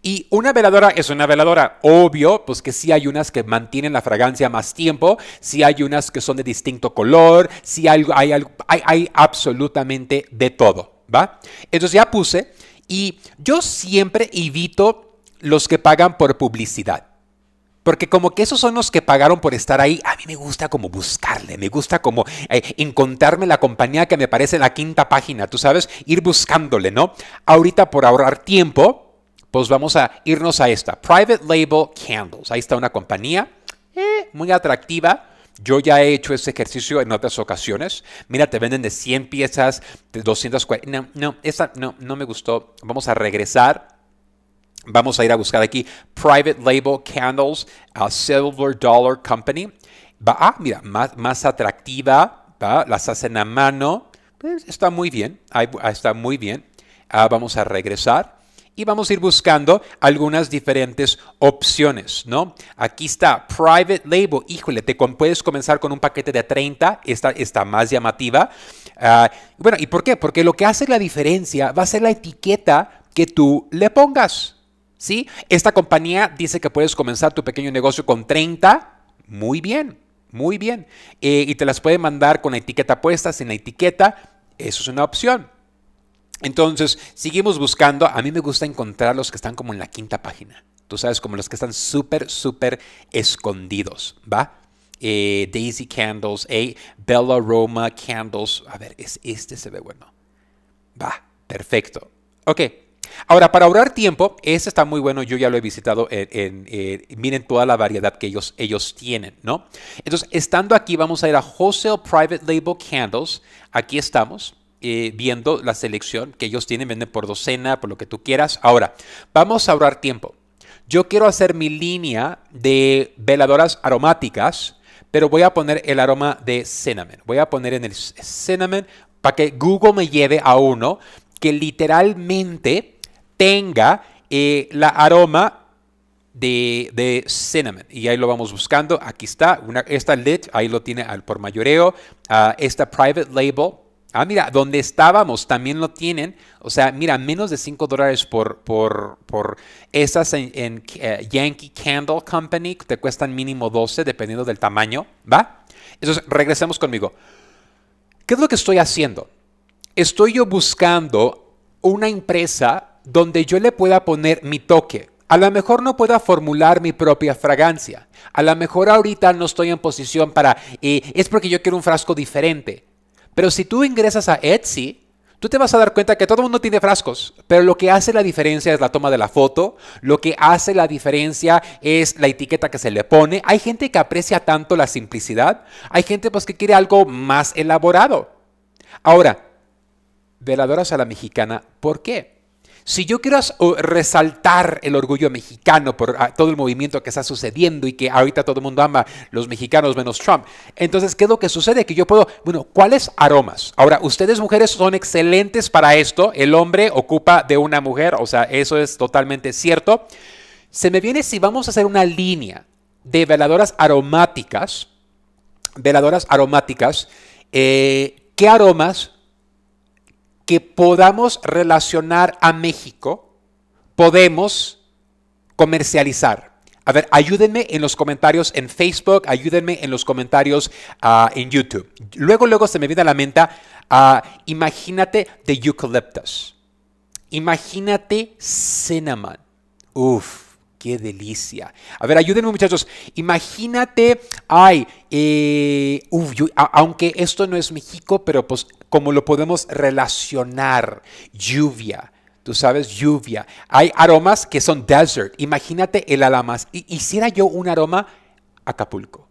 Y una veladora es una veladora, obvio, pues que sí hay unas que mantienen la fragancia más tiempo, sí hay unas que son de distinto color, sí hay, hay, hay, hay absolutamente de todo, ¿va? Entonces ya puse y yo siempre evito los que pagan por publicidad. Porque como que esos son los que pagaron por estar ahí, a mí me gusta como buscarle, me gusta como eh, encontrarme la compañía que me parece en la quinta página, tú sabes, ir buscándole, ¿no? Ahorita por ahorrar tiempo, pues vamos a irnos a esta, Private Label Candles. Ahí está una compañía eh, muy atractiva yo ya he hecho ese ejercicio en otras ocasiones. Mira, te venden de 100 piezas, de 240. No, no, esa no, no me gustó. Vamos a regresar vamos a ir a buscar aquí Private Label Candles a Silver Dollar Company. ah, mira, más, más atractiva, las hacen a mano. Pues, está muy bien, ahí, está muy bien. Ah, vamos a regresar y vamos a ir buscando algunas diferentes opciones, ¿no? Aquí está Private Label. Híjole, te puedes comenzar con un paquete de 30, esta está más llamativa. Ah, bueno, ¿y por qué? Porque lo que hace la diferencia va a ser la etiqueta que tú le pongas, ¿sí? Esta compañía dice que puedes comenzar tu pequeño negocio con 30. Muy bien, muy bien. Eh, y te las puede mandar con la etiqueta puesta, sin la etiqueta. Eso es una opción. Entonces, seguimos buscando. A mí me gusta encontrar los que están como en la quinta página. Tú sabes, como los que están súper, súper escondidos, ¿va? Eh, Daisy Candles, eh, Bella Roma Candles. A ver, es, este se ve bueno. Va, perfecto. Ok. Ahora, para ahorrar tiempo, este está muy bueno. Yo ya lo he visitado. Eh, miren toda la variedad que ellos, ellos tienen, ¿no? Entonces, estando aquí, vamos a ir a Wholesale Private Label Candles. Aquí estamos. Eh, viendo la selección que ellos tienen, venden por docena, por lo que tú quieras. Ahora, vamos a ahorrar tiempo. Yo quiero hacer mi línea de veladoras aromáticas, pero voy a poner el aroma de cinnamon. Voy a poner en el cinnamon para que Google me lleve a uno que literalmente tenga el eh, la aroma de, cinnamon. Y ahí lo vamos buscando. Aquí está. Una, esta lit, ahí lo tiene al por mayoreo. esta private label Ah, mira, donde estábamos también lo tienen. O sea, mira, menos de 5 dólares por, por, por, esas en, eh, Yankee Candle Company. Te cuestan mínimo 12, dependiendo del tamaño. ¿Va? Entonces, regresemos conmigo. ¿Qué es lo que estoy haciendo? Estoy yo buscando una empresa donde yo le pueda poner mi toque. A lo mejor no pueda formular mi propia fragancia. A lo mejor ahorita no estoy en posición para... Eh, es porque yo quiero un frasco diferente. Pero si tú ingresas a Etsy, tú te vas a dar cuenta que todo el mundo tiene frascos, pero lo que hace la diferencia es la toma de la foto, lo que hace la diferencia es la etiqueta que se le pone. Hay gente que aprecia tanto la simplicidad, hay gente pues que quiere algo más elaborado. Ahora, veladoras a la mexicana, ¿por qué? Si yo quiero resaltar el orgullo mexicano por ah, todo el movimiento que está sucediendo y que ahorita todo el mundo ama los mexicanos menos Trump, entonces, ¿qué es lo que sucede? Que yo puedo, bueno, ¿cuáles aromas? Ahora, ustedes mujeres son excelentes para esto, el hombre ocupa de una mujer, o sea, eso es totalmente cierto. Se me viene si vamos a hacer una línea de veladoras aromáticas, veladoras aromáticas, eh, ¿qué aromas que podamos relacionar a México, podemos comercializar. A ver, ayúdenme en los comentarios en Facebook, ayúdenme en los comentarios ah, en YouTube. Luego, luego se me viene a la menta. Ah, imagínate de Eucalyptus. imagínate cinnamon, Uf qué delicia. A ver, ayúdenme muchachos. Imagínate, ay, eh, aunque esto no es México, pero pues como lo podemos relacionar, lluvia. Tú sabes, lluvia. Hay aromas que son desert. Imagínate el alamas. Hiciera yo un aroma Acapulco.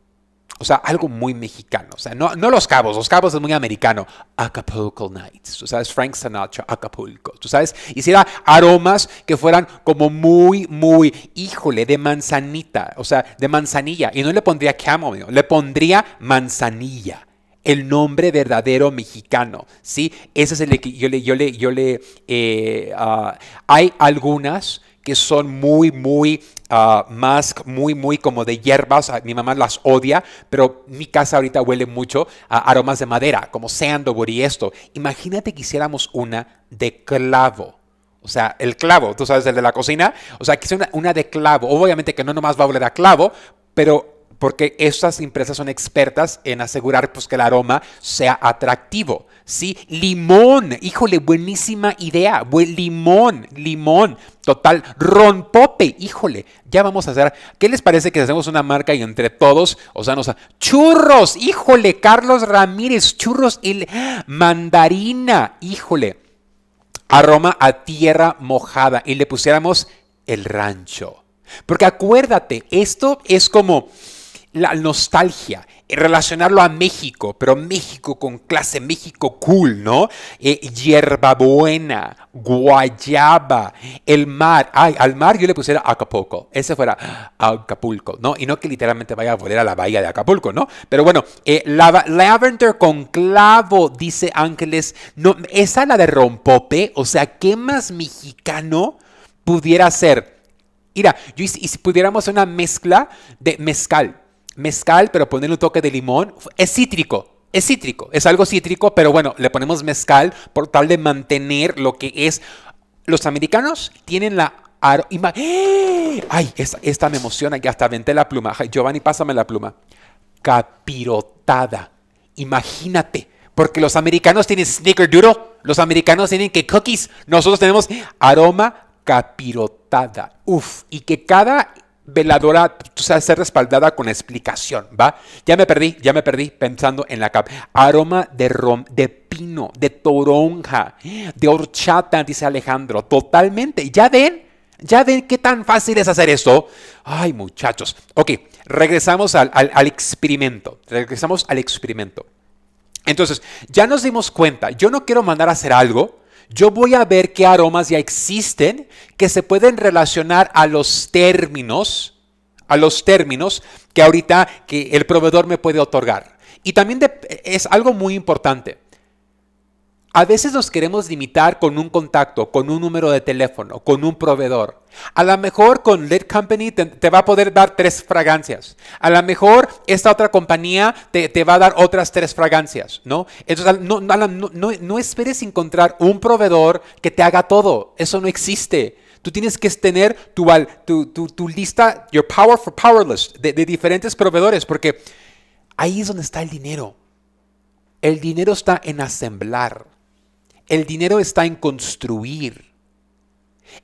O sea, algo muy mexicano. O sea, no, no Los Cabos. Los Cabos es muy americano. Acapulco Nights. Tú sabes, Frank Sinatra, Acapulco. Tú sabes, hiciera aromas que fueran como muy, muy, híjole, de manzanita. O sea, de manzanilla. Y no le pondría chamomile, le pondría manzanilla el nombre verdadero mexicano, ¿sí? Ese es el que yo le, le, yo le, eh, ah, hay algunas que son muy, muy ah, más, muy, muy como de hierbas. Ah, mi mamá las odia, pero mi casa ahorita huele mucho a aromas de madera, como sandalwood y esto. Imagínate que hiciéramos una de clavo. O sea, el clavo, tú sabes, el de la cocina. O sea, que sea una, de clavo. Obviamente que no nomás va a oler a clavo, pero porque estas empresas son expertas en asegurar pues, que el aroma sea atractivo. ¿sí? Limón, híjole, buenísima idea, buen limón, limón, total, rompope, híjole, ya vamos a hacer, ¿qué les parece que hacemos una marca y entre todos, o sea, nos, churros, híjole, Carlos Ramírez, churros y mandarina, híjole, aroma a tierra mojada y le pusiéramos el rancho. Porque acuérdate, esto es como la nostalgia, eh, relacionarlo a México, pero México con clase, México cool, ¿no? Eh, hierbabuena, guayaba, el mar. Ay, al mar yo le pusiera Acapulco. Ese fuera Acapulco, ¿no? Y no que literalmente vaya a volver a la bahía de Acapulco, ¿no? Pero bueno, eh, la, lavender con clavo, dice Ángeles. No, esa la de rompope, o sea, ¿qué más mexicano pudiera ser? Mira, yo, y si pudiéramos una mezcla de mezcal, mezcal, pero ponerle un toque de limón. Es cítrico, es cítrico, es algo cítrico, pero bueno, le ponemos mezcal por tal de mantener lo que es. Los americanos tienen la Ay, esta, me emociona, que hasta vente la pluma. Giovanni, pásame la pluma. Capirotada. Imagínate, porque los americanos tienen snickerdoodle, los americanos tienen que cookies, nosotros tenemos aroma capirotada. Uf, y que cada veladora, o sea, ser respaldada con explicación, ¿va? Ya me perdí, ya me perdí pensando en la capa. Aroma de rom, de pino, de toronja, de horchata, dice Alejandro, totalmente. ¿Ya ven? ¿Ya ven qué tan fácil es hacer esto? Ay, muchachos. Ok, regresamos al, al experimento. Regresamos al experimento. Entonces, ya nos dimos cuenta, yo no quiero mandar a hacer algo yo voy a ver qué aromas ya existen que se pueden relacionar a los términos, a los términos que ahorita el proveedor me puede otorgar. Y también es algo muy importante. A veces nos queremos limitar con un contacto, con un número de teléfono, con un proveedor. A lo mejor con Led Company te, va a poder dar tres fragancias. A lo mejor esta otra compañía te, va a dar otras tres fragancias, ¿no? Entonces, no, esperes encontrar un proveedor que te haga todo. Eso no existe. Tú tienes que tener tu, tu, lista, your power for powerless, de, de diferentes proveedores, porque ahí es donde está el dinero. El dinero está en asemblar. El dinero está en construir.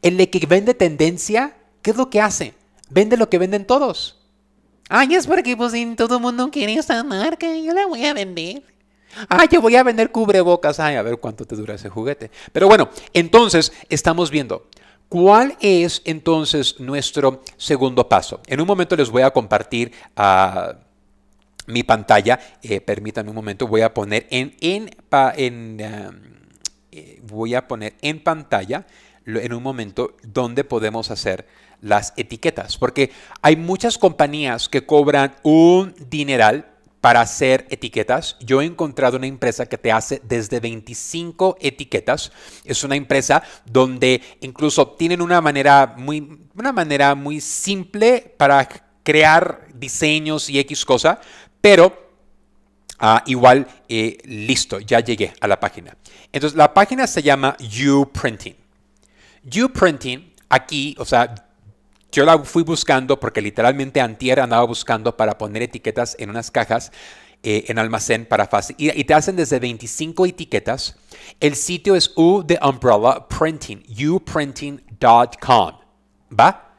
El que vende tendencia, ¿qué es lo que hace? Vende lo que venden todos. Ay, es porque pues todo el mundo quiere esa marca, yo la voy a vender. Ay, yo voy a vender cubrebocas. Ay, a ver cuánto te dura ese juguete. Pero bueno, entonces estamos viendo cuál es entonces nuestro segundo paso. En un momento les voy a compartir ah, mi pantalla. Eh, permítanme un momento, voy a poner en, en, em, eh, voy a poner en pantalla en un momento donde podemos hacer las etiquetas, porque hay muchas compañías que cobran un dineral para hacer etiquetas. Yo he encontrado una empresa que te hace desde 25 etiquetas. Es una empresa donde incluso tienen una manera muy, una manera muy simple para crear diseños y X cosa, pero Ah, igual, eh, listo, ya llegué a la página. Entonces, la página se llama YouPrinting. Printing, aquí, o sea, yo la fui buscando porque literalmente antier andaba buscando para poner etiquetas en unas cajas eh, en almacén para fácil. Y, te hacen desde 25 etiquetas. El sitio es U de Umbrella Printing, uprinting.com. ¿Va?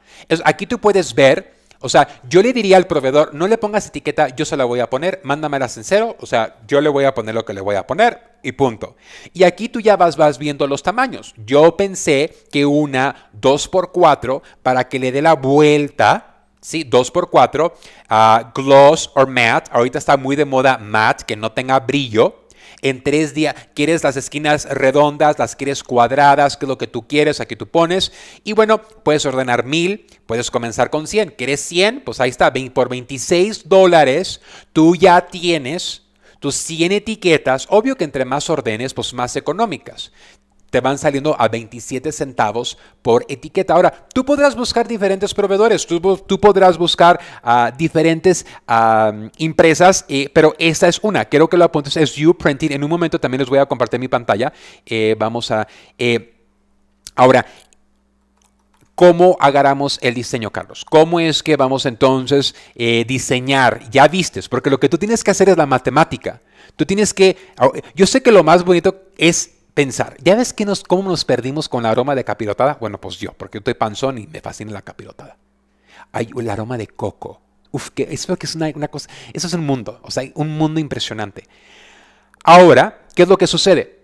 aquí tú puedes ver o sea, yo le diría al proveedor, no le pongas etiqueta, yo se la voy a poner, mándamela cero. o sea, yo le voy a poner lo que le voy a poner y punto. Y aquí tú ya vas, vas viendo los tamaños. Yo pensé que una 2x4 para que le dé la vuelta, ¿sí? 2x4, gloss or matte, ahorita está muy de moda matte, que no tenga brillo, en tres días. Quieres las esquinas redondas, las quieres cuadradas, que es lo que tú quieres, aquí tú pones. Y bueno, puedes ordenar mil, puedes comenzar con 100. ¿Quieres 100? Pues ahí está, por 26 dólares tú ya tienes tus 100 etiquetas, obvio que entre más ordenes, pues más económicas te van saliendo a 27 centavos por etiqueta. Ahora, tú podrás buscar diferentes proveedores, tú, podrás buscar ah, diferentes empresas, ah, eh, pero esta es una. Quiero que lo apuntes, es You Printing. En un momento también les voy a compartir mi pantalla. Eh, vamos a... Eh, ahora, ¿Cómo agarramos el diseño, Carlos? ¿Cómo es que vamos entonces a diseñar? Ya vistes, porque lo que tú tienes que hacer es la matemática. Tú tienes que, ah, yo sé que lo más bonito es pensar, ¿ya ves que nos, cómo nos perdimos con el aroma de capirotada? Bueno, pues yo, porque yo estoy panzón y me fascina la capirotada. Hay el aroma de coco. Uf, que eso que es una, una cosa, eso es un mundo, o sea, un mundo impresionante. Ahora, ¿qué es lo que sucede?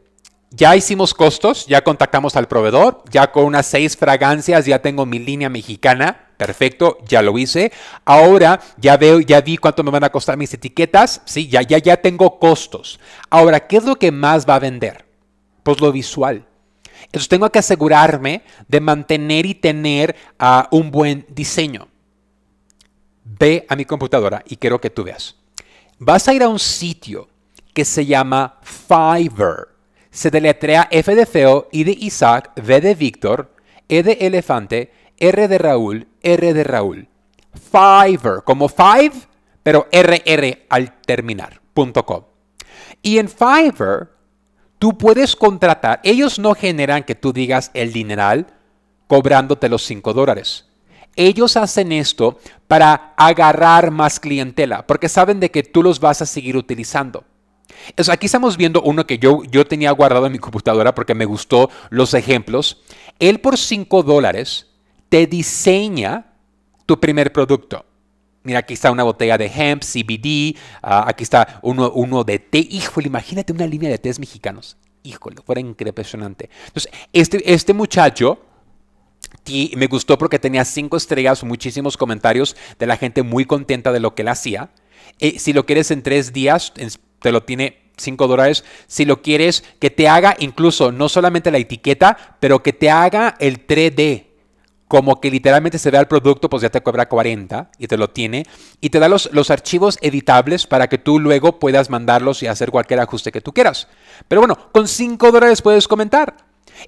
ya hicimos costos, ya contactamos al proveedor, ya con unas seis fragancias ya tengo mi línea mexicana. Perfecto, ya lo hice. Ahora ya veo, ya vi cuánto me van a costar mis etiquetas. Sí, ya, ya, ya tengo costos. Ahora, ¿qué es lo que más va a vender? pues lo visual. Entonces tengo que asegurarme de mantener y tener ah, un buen diseño. Ve a mi computadora y quiero que tú veas. Vas a ir a un sitio que se llama Fiverr. Se deletrea F de Feo, I de Isaac, V de Víctor, E de Elefante, R de Raúl, R de Raúl. Fiverr, como five, pero RR al terminar, punto com. Y en Fiverr Tú puedes contratar, ellos no generan que tú digas el dineral cobrándote los 5 dólares. Ellos hacen esto para agarrar más clientela, porque saben de que tú los vas a seguir utilizando. aquí estamos viendo uno que yo, yo tenía guardado en mi computadora porque me gustó los ejemplos. Él por 5 dólares te diseña tu primer producto. Mira, aquí está una botella de hemp, CBD, ah, aquí está uno, de té. Híjole, imagínate una línea de tés mexicanos. Híjole, fuera impresionante. Entonces, este, este muchacho, me gustó porque tenía cinco estrellas, muchísimos comentarios de la gente muy contenta de lo que él hacía. Eh, si lo quieres en tres días, te lo tiene cinco dólares. Si lo quieres, que te haga incluso no solamente la etiqueta, pero que te haga el 3D como que literalmente se vea el producto, pues ya te cobra 40 y te lo tiene. Y te da los, los archivos editables para que tú luego puedas mandarlos y hacer cualquier ajuste que tú quieras. Pero bueno, con 5 dólares puedes comentar.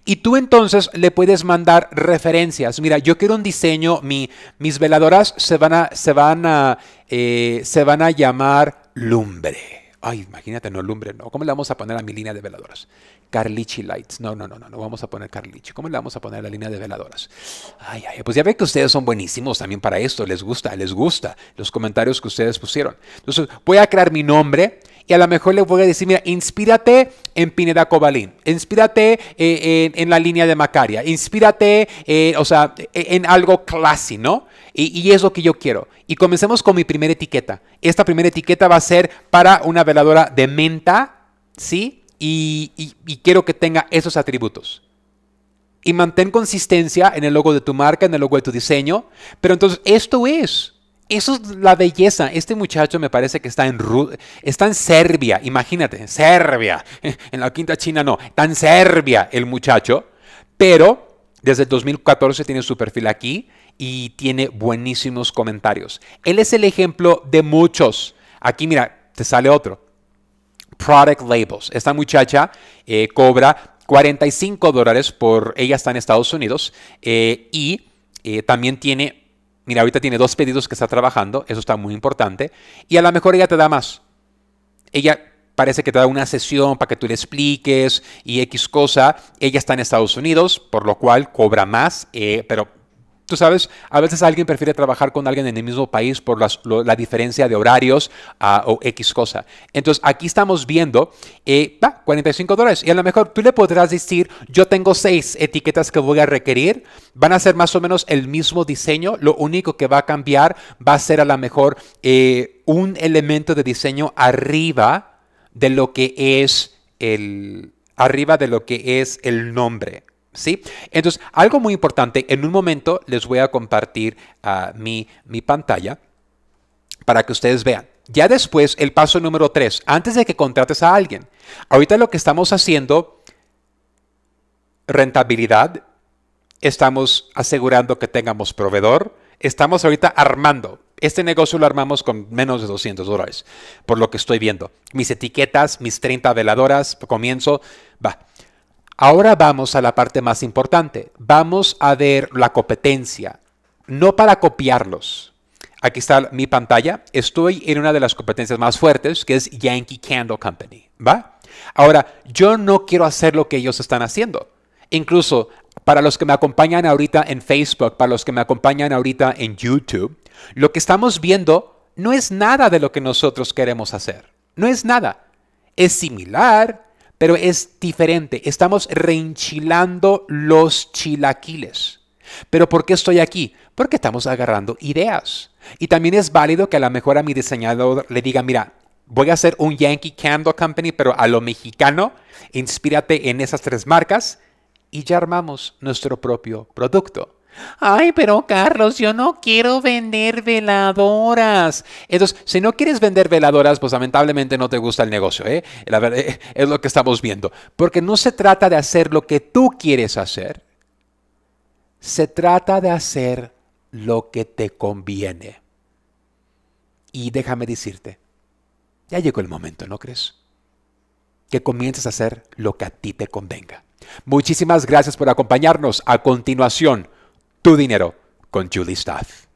Y tú entonces le puedes mandar referencias. Mira, yo quiero un diseño, mi, mis veladoras se van a, se van a, eh, se van a llamar lumbre. Ay, imagínate, no lumbre, no. ¿Cómo le vamos a poner a mi línea de veladoras? Carlichi Lights. No, no, no, no, no vamos a poner Carlichi. ¿Cómo le vamos a poner a la línea de veladoras? Ay, ay, pues ya ve que ustedes son buenísimos también para esto. Les gusta, les gusta los comentarios que ustedes pusieron. Entonces, voy a crear mi nombre y a lo mejor les voy a decir, mira, inspírate en Pineda Cobalín, inspírate eh, en, la línea de Macaria, inspírate, eh, o sea, en algo classy, ¿no? Y, es lo que yo quiero. Y comencemos con mi primera etiqueta. Esta primera etiqueta va a ser para una veladora de menta, ¿sí? Y, quiero que tenga esos atributos. Y mantén consistencia en el logo de tu marca, en el logo de tu diseño. Pero entonces, esto es. Eso es la belleza. Este muchacho me parece que está en, Ru está en Serbia, imagínate, en Serbia. En la quinta China no, está en Serbia el muchacho. Pero desde el 2014 tiene su perfil aquí y tiene buenísimos comentarios. Él es el ejemplo de muchos. Aquí mira, te sale otro. Product Labels. Esta muchacha eh, cobra 45 dólares por ella está en Estados Unidos eh, y eh, también tiene, mira, ahorita tiene dos pedidos que está trabajando, eso está muy importante, y a lo mejor ella te da más. Ella parece que te da una sesión para que tú le expliques y X cosa. Ella está en Estados Unidos, por lo cual cobra más, pero Tú sabes, a veces alguien prefiere trabajar con alguien en el mismo país por la diferencia de horarios ah, o X cosa. Entonces, aquí estamos viendo, eh, 45 dólares. Y a lo mejor tú le podrás decir, yo tengo seis etiquetas que voy a requerir. Van a ser más o menos el mismo diseño. Lo único que va a cambiar va a ser a lo mejor eh, un elemento de diseño arriba de lo que es el, arriba de lo que es el nombre. ¿Sí? Entonces, algo muy importante, en un momento les voy a compartir ah, mi, mi pantalla para que ustedes vean. Ya después, el paso número tres. antes de que contrates a alguien. Ahorita lo que estamos haciendo, rentabilidad, estamos asegurando que tengamos proveedor, estamos ahorita armando. Este negocio lo armamos con menos de 200 dólares, por lo que estoy viendo. Mis etiquetas, mis 30 veladoras, comienzo, va. Ahora vamos a la parte más importante. Vamos a ver la competencia, no para copiarlos. Aquí está mi pantalla. Estoy en una de las competencias más fuertes, que es Yankee Candle Company. ¿Va? Ahora, yo no quiero hacer lo que ellos están haciendo. Incluso para los que me acompañan ahorita en Facebook, para los que me acompañan ahorita en YouTube, lo que estamos viendo no es nada de lo que nosotros queremos hacer. No es nada. Es similar, pero es diferente. Estamos reenchilando los chilaquiles. ¿Pero por qué estoy aquí? Porque estamos agarrando ideas. Y también es válido que a lo mejor a mi diseñador le diga, mira, voy a hacer un Yankee Candle Company, pero a lo mexicano, inspírate en esas tres marcas y ya armamos nuestro propio producto. Ay, pero Carlos, yo no quiero vender veladoras. Entonces, si no quieres vender veladoras, pues lamentablemente no te gusta el negocio, ¿eh? La eh, es lo que estamos viendo. Porque no se trata de hacer lo que tú quieres hacer. Se trata de hacer lo que te conviene. Y déjame decirte, ya llegó el momento, ¿no crees? Que comiences a hacer lo que a ti te convenga. Muchísimas gracias por acompañarnos. A continuación, tu dinero con Julie Staff.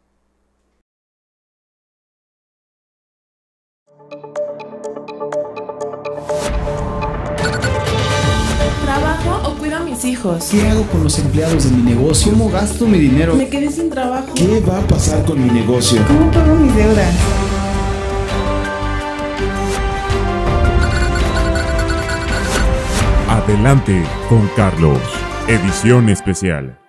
¿Trabajo o cuido a mis hijos? ¿Qué hago con los empleados de mi negocio? ¿Cómo gasto mi dinero? Me quedé sin trabajo. ¿Qué va a pasar con mi negocio? ¿Cómo pago mis deudas? Adelante con Carlos, edición especial.